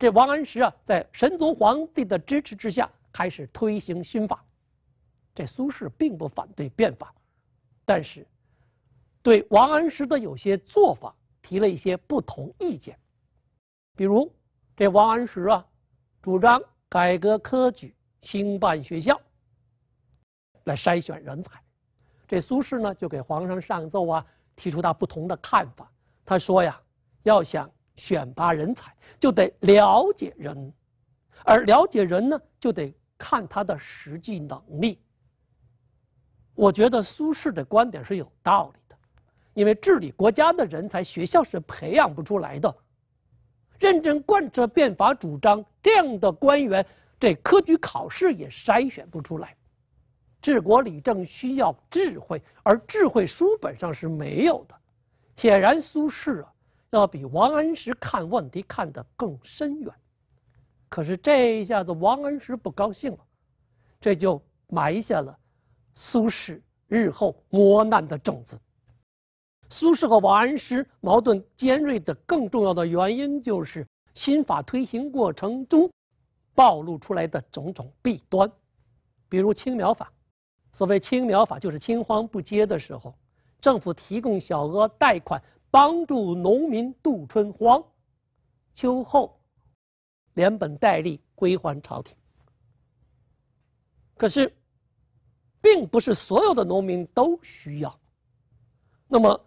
这王安石啊，在神宗皇帝的支持之下，开始推行新法。这苏轼并不反对变法，但是对王安石的有些做法提了一些不同意见。比如，这王安石啊，主张改革科举、兴办学校，来筛选人才。这苏轼呢，就给皇上上奏啊，提出他不同的看法。他说呀，要想。选拔人才就得了解人，而了解人呢，就得看他的实际能力。我觉得苏轼的观点是有道理的，因为治理国家的人才学校是培养不出来的，认真贯彻变法主张这样的官员，对科举考试也筛选不出来。治国理政需要智慧，而智慧书本上是没有的。显然，苏轼啊。要比王安石看问题看得更深远，可是这一下子王安石不高兴了，这就埋下了苏轼日后磨难的种子。苏轼和王安石矛盾尖锐的更重要的原因，就是新法推行过程中暴露出来的种种弊端，比如青苗法。所谓青苗法，就是青黄不接的时候，政府提供小额贷款。帮助农民渡春荒，秋后连本带利归还朝廷。可是，并不是所有的农民都需要。那么，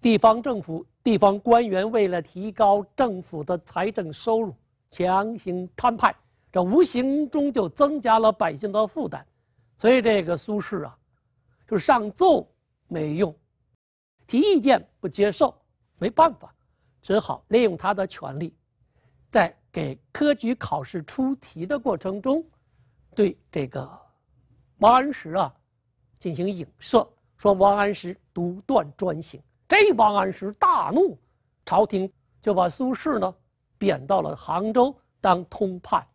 地方政府、地方官员为了提高政府的财政收入，强行摊派，这无形中就增加了百姓的负担。所以，这个苏轼啊，就上奏没用。提意见不接受，没办法，只好利用他的权利，在给科举考试出题的过程中，对这个王安石啊进行影射，说王安石独断专行。这王安石大怒，朝廷就把苏轼呢贬到了杭州当通判。